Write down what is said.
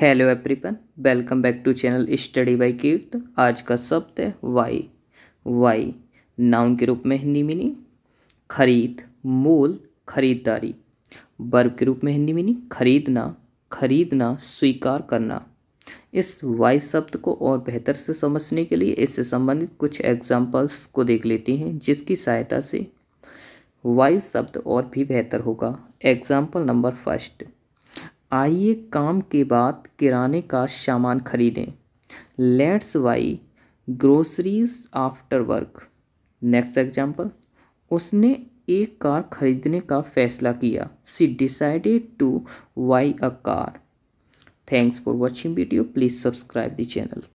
hello everyone welcome back to channel study by कीर्त आज का शब्द है वाई वाई नाउन के रूप में हिंदी मीनिंग खरीद मूल खरीदारी वर्ब के रूप में हिंदी मीनिंग खरीदना खरीदना स्वीकार करना इस वाई शब्द को और बेहतर से समझने के लिए इससे संबंधित कुछ एग्जाम्पल्स को देख लेते हैं जिसकी सहायता से वाई शब्द और भी बेहतर होगा एग्जाम्पल नंबर फर्स्ट आइए काम के बाद किराने का सामान खरीदें let's buy groceries after work next example उसने एक कार खरीदने का फैसला किया she decided to buy a car thanks for watching video please subscribe the channel